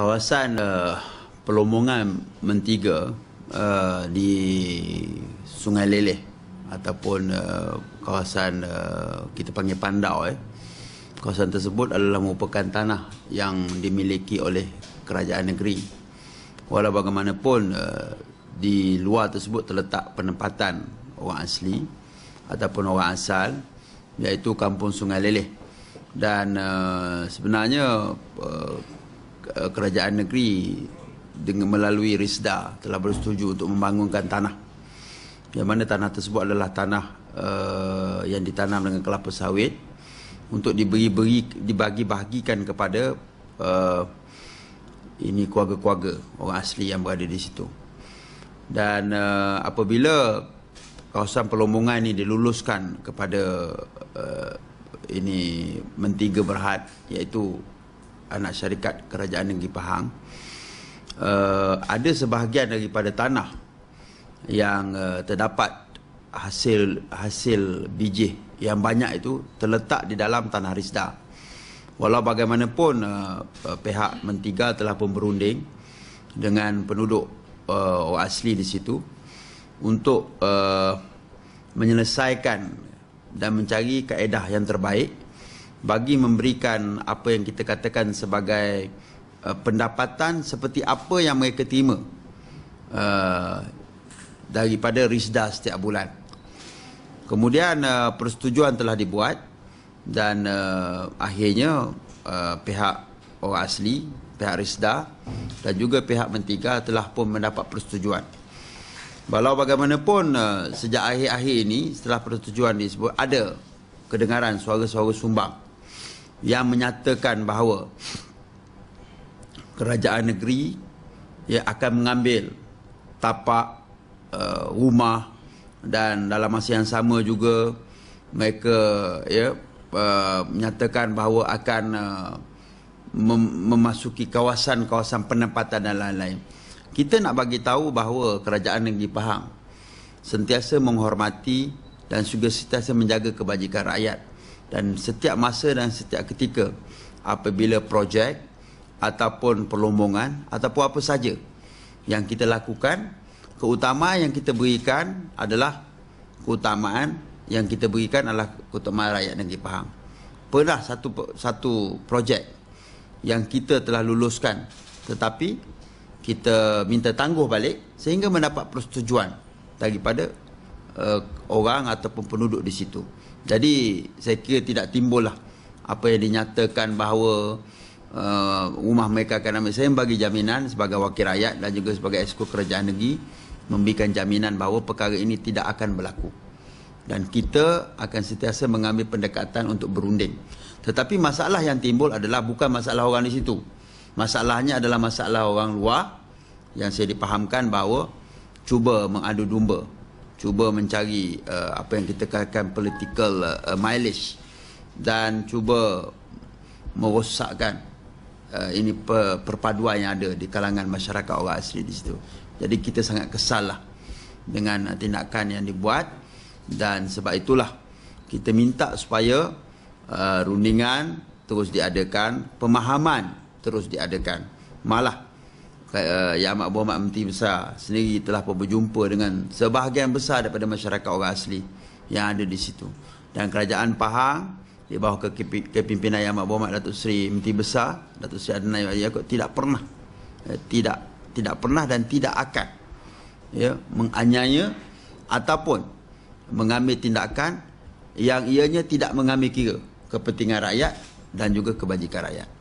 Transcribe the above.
kawasan uh, pelomongan mentiga uh, di Sungai Leleh ataupun uh, kawasan uh, kita panggil Pandau eh. Kawasan tersebut adalah merupakan tanah yang dimiliki oleh kerajaan negeri. Walau bagaimanapun uh, di luar tersebut terletak penempatan orang asli ataupun orang asal iaitu Kampung Sungai Leleh. Dan uh, sebenarnya uh, Eh, kerajaan negeri dengan melalui RISDA telah bersetuju untuk membangunkan tanah yang mana tanah tersebut adalah tanah uh, yang ditanam dengan kelapa sawit untuk diberi-beri dibagi-bahagikan kepada uh, ini keluarga-keluarga orang asli yang berada di situ dan uh, apabila kawasan pelombongan ini diluluskan kepada uh, ini mentiga berhad iaitu anak syarikat kerajaan negeri Pahang uh, ada sebahagian daripada tanah yang uh, terdapat hasil hasil biji yang banyak itu terletak di dalam tanah Risda. Walau bagaimanapun uh, pihak mentiga telah pun berunding dengan penduduk uh, asli di situ untuk uh, menyelesaikan dan mencari kaedah yang terbaik bagi memberikan apa yang kita katakan sebagai uh, pendapatan seperti apa yang mereka terima uh, daripada RISDA setiap bulan. Kemudian uh, persetujuan telah dibuat dan uh, akhirnya uh, pihak orang asli, pihak RISDA dan juga pihak mentiga telah pun mendapat persetujuan. Walau bagaimanapun uh, sejak akhir-akhir ini setelah persetujuan disebut ada kedengaran suara-suara sumbang yang menyatakan bahawa kerajaan negeri ia akan mengambil tapak uh, rumah dan dalam masa yang sama juga mereka ya uh, menyatakan bahawa akan uh, mem- memasuki kawasan-kawasan penempatan dan lain-lain. Kita nak bagi tahu bahawa kerajaan negeri Pahang sentiasa menghormati dan juga sentiasa menjaga kebajikan rakyat dan setiap masa dan setiap ketika apabila projek ataupun perlombongan ataupun apa saja yang kita lakukan keutamaan yang kita berikan adalah keutamaan yang kita berikan adalah keutamaan rakyat negeri Pahang pernah satu satu projek yang kita telah luluskan tetapi kita minta tangguh balik sehingga mendapat persetujuan daripada uh, orang ataupun penduduk di situ. Jadi saya kira tidak timbul lah apa yang dinyatakan bahawa uh, rumah mereka akan ambil. Saya bagi jaminan sebagai wakil rakyat dan juga sebagai esko kerajaan negeri memberikan jaminan bahawa perkara ini tidak akan berlaku. Dan kita akan sentiasa mengambil pendekatan untuk berunding. Tetapi masalah yang timbul adalah bukan masalah orang di situ. Masalahnya adalah masalah orang luar yang saya dipahamkan bahawa cuba mengadu domba cuba mencari uh, apa yang kita katakan political uh, mileage dan cuba merosakkan uh, ini per, perpaduan yang ada di kalangan masyarakat orang asli di situ. Jadi kita sangat kesal lah dengan uh, tindakan yang dibuat dan sebab itulah kita minta supaya uh, rundingan terus diadakan, pemahaman terus diadakan. Malah Eh, yang Amat Buah Amat Menteri Besar sendiri telah pun berjumpa dengan sebahagian besar daripada masyarakat orang asli yang ada di situ. Dan kerajaan Pahang di bawah kepimpinan Yang Amat Buah Amat Datuk Seri Menteri Besar Datuk Seri Adnan Yaya tidak pernah eh, tidak tidak pernah dan tidak akan ya, menganyanya ataupun mengambil tindakan yang ianya tidak mengambil kira kepentingan rakyat dan juga kebajikan rakyat.